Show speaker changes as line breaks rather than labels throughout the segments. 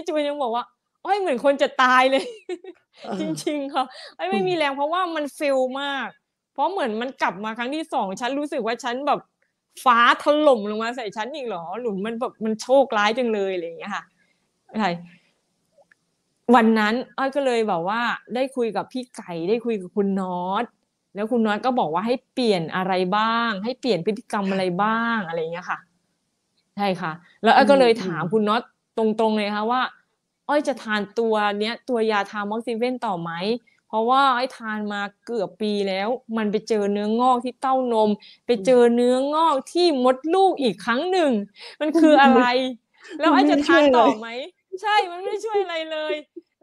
ี่จูนยังบอกว่าอ้ยเหมือนคนจะตายเลย จริง ๆค่ะอ้ยไม่มีแรงเพราะว่ามันเฟลมาก เพราะเหมือนมันกลับมาครั้งที่สองฉันรู้สึกว่าฉันแบบ ฟ้าถล่มลงมาใส่ฉันอีกเหรอ หลุนมันแบบมันโชคร้ายจังเลยอะไรอย่างเงี้ยค่ะใช่วันนั้นอ้อยก็เลยแบบว่า ได้คุยกับพี่ไก่ได้คุยกับคุณน็อต แล้วคุณน็อตก็บอกว่าให้เปลี่ยนอะไรบ้าง ให้เปลี่ยนพฤติกรรมอะไรบ้างอะไรอย่างเงี้ยค่ะ ใช่ค่ะ แล้วอ้อยก็เลยถามคุณน็อตตรงๆเลยค่ะว่า อ้อยจะทานตัวเนี้ยตัวยาทามอกซิเวนต่อไหมเพราะว่าไอ้ทานมาเกือบปีแล้ว มันไปเจอเนื้องอกที่เต้านม ไปเจอเนื้องอกที่มดลูกอีกครั้งหนึ่ง มันคืออะไร แล้วไอ้จะทานต่อไหม ใช่มันไม่ช่วยอะไรเลย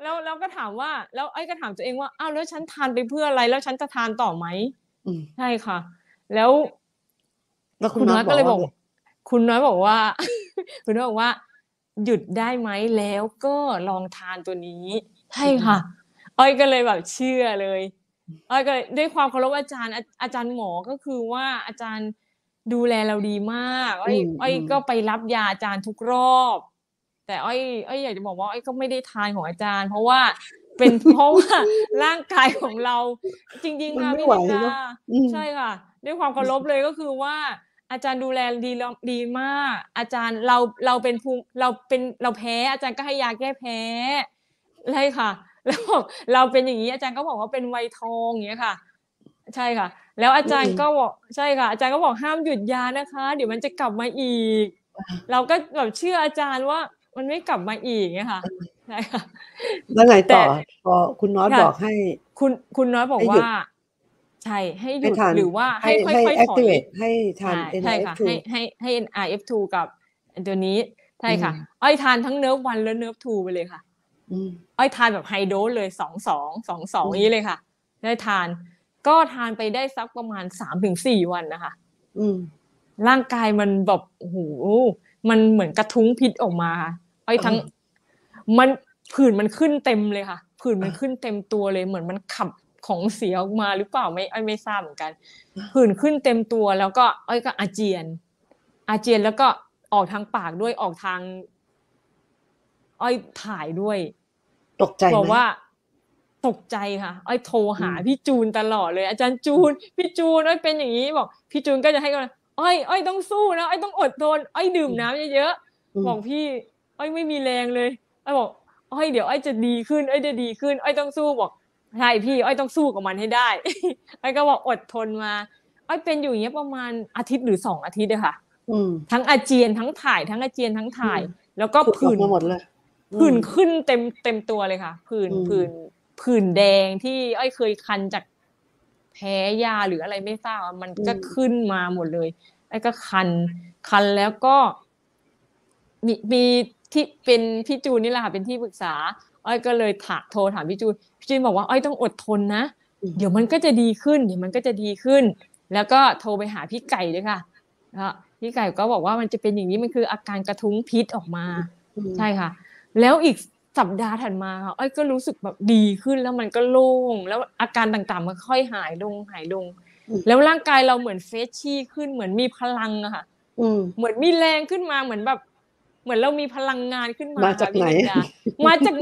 แล้วเราก็ถามว่า แล้วไอ้ก็ถามตัวเองว่าอ้าวแล้วฉันทานไปเพื่ออะไร แล้วฉันจะทานต่อไหมใช่ค่ะ แล้วคุณน้อยก็เลยบอก คุณน้อยบอกว่า คุณน้อยบอกว่าหยุดได้ไหมแล้วก็ลองทานตัวนี้ใช่ค่ะ อ้อยก็เลยแบบเชื่อเลยอ้อยก็เลยด้วยความเคารพอาจารย์อาจารย์หมอก็คือว่าอาจารย์ดูแลเราดีมากอ้อย้ก็ไปรับยาอาจารย์ทุกรอบแต่อ้อยอ้อยอยากจะบอกว่าอ้อยก็ไม่ได้ทานของอาจารย์ เพราะว่าเป็นเพราะว่าร่างกายของเราจริงๆค่ะพี่ดาใช่ค่ะ ด้วยความเคารพเลยก็คือว่าอาจารย์ดูแลดีดีมาก อาจารย์เราเราเป็นภูมิเราเป็นเราแพ้อาจารย์ก็ให้ยาแก้แพ้เลยค่ะ แล้วเราเป็นอย่างนี้ อาจารย์ก็บอกว่าเป็นไวทองอย่างเงี้ยค่ะ ใช่ค่ะ แล้วอาจารย์ก็บอกใช่ค่ะอาจารย์ก็บอกห้ามหยุดยานะคะ เดี๋ยวมันจะกลับมาอีก เราก็แบบเชื่ออาจารย์ว่า มันไม่กลับมาอีกเงี้ยค่ะใช่ค่ะแล้วไงต่อพอคุณน้อยบอกให้ คุณคุณน้อยบอกว่าใช่ให้หยุด หรือว่าให้ค่อยๆถอยให้ทันใช่ค่ะ ให้ให้ให้ NRF2 กับตัวนี้ ใช่ค่ะ อ้อยทานทั้งเนิ้อฟวันและเนิ้อฟทูไปเลยค่ะอ้อยทานแบบไฮโดรเลยสองสองสองสองนี้เลยค่ะ ได้ทาน ก็ทานไปได้สักประมาณสามถึงสี่วันนะคะร่างกายมันแบบ โอ้โหมันเหมือนกระทุ้งพิษออกมาอ้อยทั้ง มันผื่นมันขึ้นเต็มเลยค่ะ ผื่นมันขึ้นเต็มตัวเลยเหมือนมันขับของเสียออกมาหรือเปล่าไม่ไอ้ไม่ทราบเหมือนกันหื่นขึ้นเต็มตัวแล้วก็ไอ้ก็อาเจียน อาเจียนแล้วก็ออกทางปากด้วยออกทาง อ้อถ่ายด้วย ตกใจบอกว่า ตกใจค่ะอ้อโทรหาพี่จูนตลอดเลย อาจารย์จูน พี่จูนอ้อเป็นอย่างนี้ บอก พี่จูนก็จะให้กันไอ้ออ้ต้องสู้นะอ้อต้องอดทนอ้อดื่มน้ำเยอะๆบอกพี่ อ้อไม่มีแรงเลยอ้อบอก อ้อเดี๋ยวอ้อจะดีขึ้น อ้อจะดีขึ้นอ้อต้องสู้บอกใช่พี่ อ้อยต้องสู้กับมันให้ได้อ้อยก็บอกอดทนมาอ้อยเป็นอยู่อย่างเงี้ยประมาณอาทิตย์หรือสองอาทิตย์เลยค่ะทั้งอาเจียนทั้งถ่าย ทั้งอาเจียนทั้งถ่าย แล้วก็ผื่นหมดเลยผื่นขึ้นเต็มเต็มตัวเลยค่ะ ผื่นผื่นผื่นแดงที่อ้อยเคยคันจากแพ้ยาหรืออะไรไม่ทราบมันก็ขึ้นมาหมดเลยไอ้ก็คัน คันแล้วก็มีมีที่เป็นพี่จูนนี่แหละค่ะ เป็นที่ปรึกษาอ้อยก็เลยถาโทรถามพี่จูนพี่จูนบอกว่าอ้อยต้องอดทนนะ เดี๋ยวมันก็จะดีขึ้น เดี๋ยวมันก็จะดีขึ้น แล้วก็โทรไปหาพี่ไก่ด้วยค่ะพี่ไก่ก็บอกว่ามันจะเป็นอย่างนี้มันคืออาการกระทุ้งพิษออกมา ใช่ค่ะ แล้วอีกสัปดาห์ถัดมาค่ะอ้อยก็รู้สึกแบบดีขึ้นแล้วมันก็โล่งแล้วอาการต่างๆมันค่อยหายลงหายลง แล้วร่างกายเราเหมือนเฟชชี่ขึ้นเหมือนมีพลังอะค่ะเหมือนมีแรงขึ้นมาเหมือนแบบ เหมือนเรามีพลังงานขึ้นมามาจากไหนมาจาก